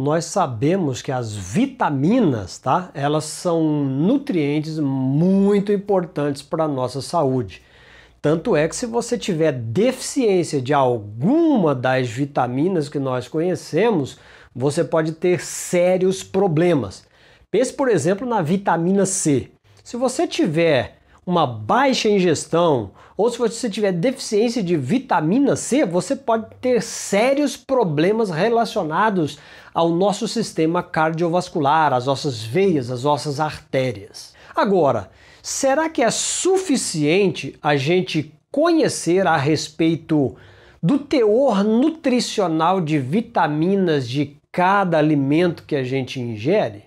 nós sabemos que as vitaminas, tá? Elas são nutrientes muito importantes para a nossa saúde. Tanto é que se você tiver deficiência de alguma das vitaminas que nós conhecemos, você pode ter sérios problemas. Pense, por exemplo, na vitamina C. Se você tiver uma baixa ingestão ou se você tiver deficiência de vitamina C, você pode ter sérios problemas relacionados ao nosso sistema cardiovascular, às nossas veias, às nossas artérias. Agora, será que é suficiente a gente conhecer a respeito do teor nutricional de vitaminas de cada alimento que a gente ingere?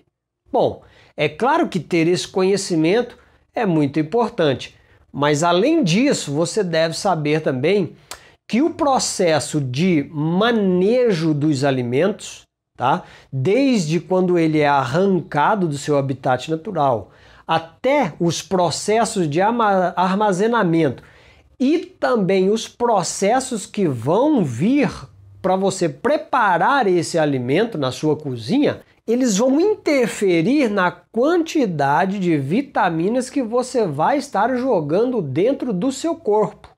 Bom, é claro que ter esse conhecimento é muito importante. Mas além disso, você deve saber também que o processo de manejo dos alimentos, tá? Desde quando ele é arrancado do seu habitat natural até os processos de armazenamento e também os processos que vão vir para você preparar esse alimento na sua cozinha, eles vão interferir na quantidade de vitaminas que você vai estar jogando dentro do seu corpo.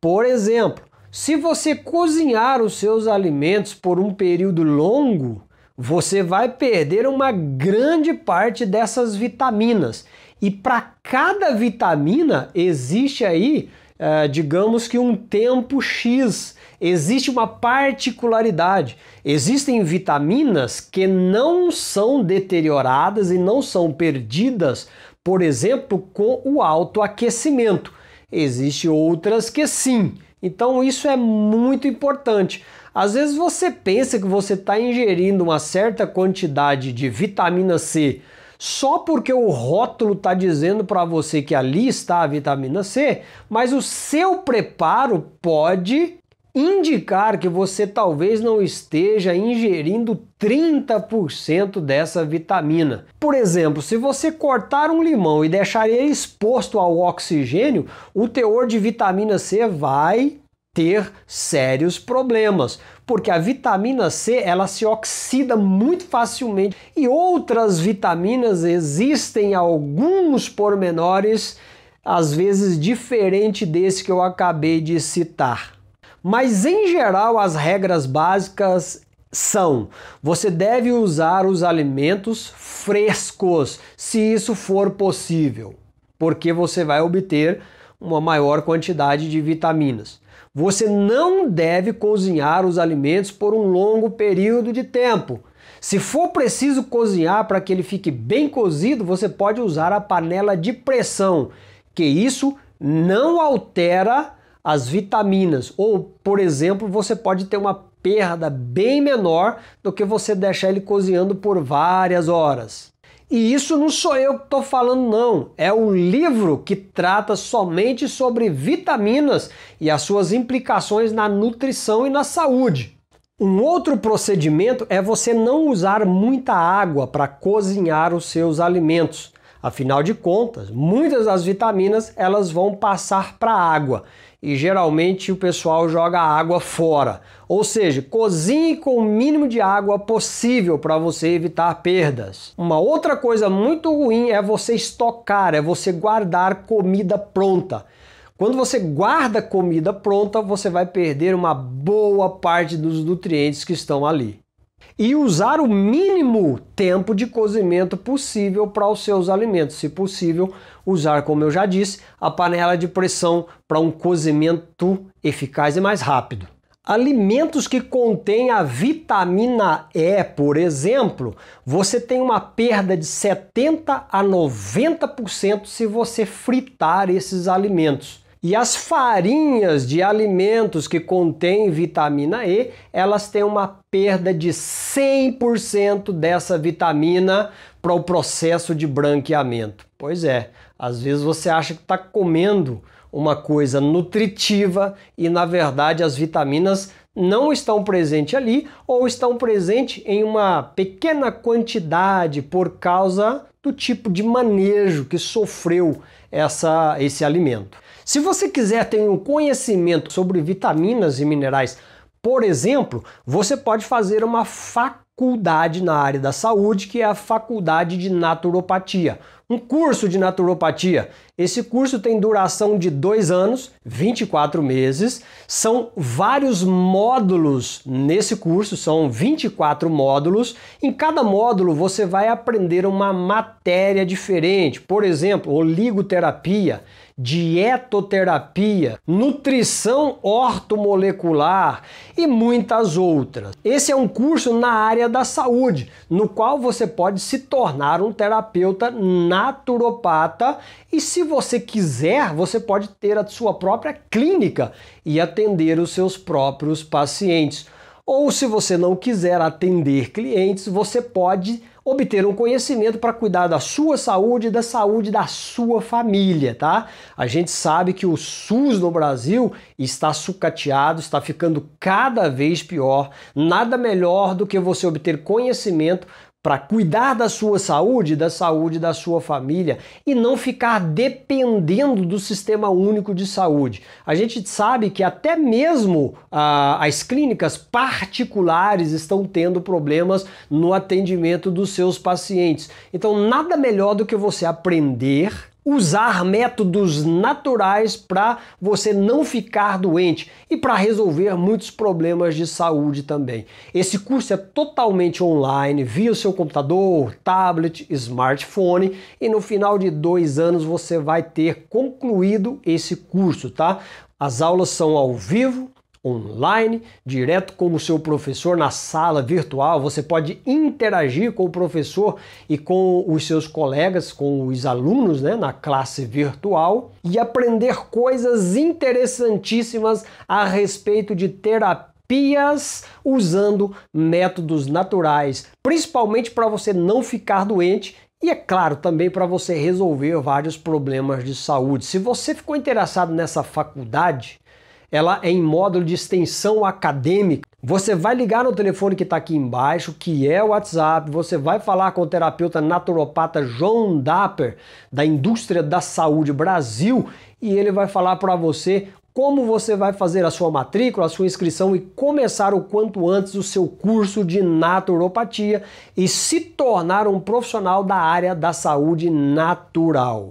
Por exemplo, se você cozinhar os seus alimentos por um período longo, você vai perder uma grande parte dessas vitaminas. E para cada vitamina existe aí ah, digamos que um tempo X. Existe uma particularidade. Existem vitaminas que não são deterioradas e não são perdidas, por exemplo, com o autoaquecimento. Existem outras que sim. Então isso é muito importante. Às vezes você pensa que você está ingerindo uma certa quantidade de vitamina C só porque o rótulo está dizendo para você que ali está a vitamina C, mas o seu preparo pode indicar que você talvez não esteja ingerindo 30% dessa vitamina. Por exemplo, se você cortar um limão e deixar ele exposto ao oxigênio, o teor de vitamina C vai ter sérios problemas, porque a vitamina C ela se oxida muito facilmente e outras vitaminas existem alguns pormenores às vezes diferente desse que eu acabei de citar. Mas em geral as regras básicas são: você deve usar os alimentos frescos, se isso for possível, porque você vai obter uma maior quantidade de vitaminas. Você não deve cozinhar os alimentos por um longo período de tempo. Se for preciso cozinhar para que ele fique bem cozido, você pode usar a panela de pressão, que isso não altera as vitaminas. Ou, por exemplo, você pode ter uma perda bem menor do que você deixar ele cozinhando por várias horas. E isso não sou eu que estou falando, não. É um livro que trata somente sobre vitaminas e as suas implicações na nutrição e na saúde. Um outro procedimento é você não usar muita água para cozinhar os seus alimentos. Afinal de contas, muitas das vitaminas elas vão passar para a água e geralmente o pessoal joga a água fora. Ou seja, cozinhe com o mínimo de água possível para você evitar perdas. Uma outra coisa muito ruim é você estocar, é você guardar comida pronta. Quando você guarda comida pronta, você vai perder uma boa parte dos nutrientes que estão ali e usar o mínimo tempo de cozimento possível para os seus alimentos. Se possível, usar, como eu já disse, a panela de pressão para um cozimento eficaz e mais rápido. Alimentos que contêm a vitamina E, por exemplo, você tem uma perda de 70 a 90% se você fritar esses alimentos. E as farinhas de alimentos que contêm vitamina E, elas têm uma perda de 100% dessa vitamina para o processo de branqueamento. Pois é, às vezes você acha que está comendo uma coisa nutritiva e na verdade as vitaminas não estão presentes ali ou estão presentes em uma pequena quantidade por causa do tipo de manejo que sofreu essa, esse alimento. Se você quiser ter um conhecimento sobre vitaminas e minerais, por exemplo, você pode fazer uma faca faculdade na área da saúde, que é a Faculdade de Naturopatia. Um curso de naturopatia. Esse curso tem duração de dois anos, 24 meses. São vários módulos nesse curso, são 24 módulos. Em cada módulo você vai aprender uma matéria diferente, por exemplo, oligoterapia dietoterapia, nutrição ortomolecular e muitas outras. Esse é um curso na área da saúde, no qual você pode se tornar um terapeuta naturopata e se você quiser, você pode ter a sua própria clínica e atender os seus próprios pacientes. Ou se você não quiser atender clientes, você pode Obter um conhecimento para cuidar da sua saúde e da saúde da sua família, tá? A gente sabe que o SUS no Brasil está sucateado, está ficando cada vez pior. Nada melhor do que você obter conhecimento para cuidar da sua saúde, da saúde da sua família e não ficar dependendo do sistema único de saúde. A gente sabe que até mesmo ah, as clínicas particulares estão tendo problemas no atendimento dos seus pacientes. Então, nada melhor do que você aprender usar métodos naturais para você não ficar doente e para resolver muitos problemas de saúde também. Esse curso é totalmente online, via o seu computador, tablet, smartphone e no final de dois anos você vai ter concluído esse curso, tá? As aulas são ao vivo, online, direto com o seu professor na sala virtual. Você pode interagir com o professor e com os seus colegas, com os alunos né, na classe virtual e aprender coisas interessantíssimas a respeito de terapias usando métodos naturais, principalmente para você não ficar doente e é claro, também para você resolver vários problemas de saúde. Se você ficou interessado nessa faculdade, ela é em módulo de extensão acadêmica. Você vai ligar no telefone que está aqui embaixo, que é o WhatsApp, você vai falar com o terapeuta naturopata João Dapper, da Indústria da Saúde Brasil, e ele vai falar para você como você vai fazer a sua matrícula, a sua inscrição e começar o quanto antes o seu curso de naturopatia e se tornar um profissional da área da saúde natural.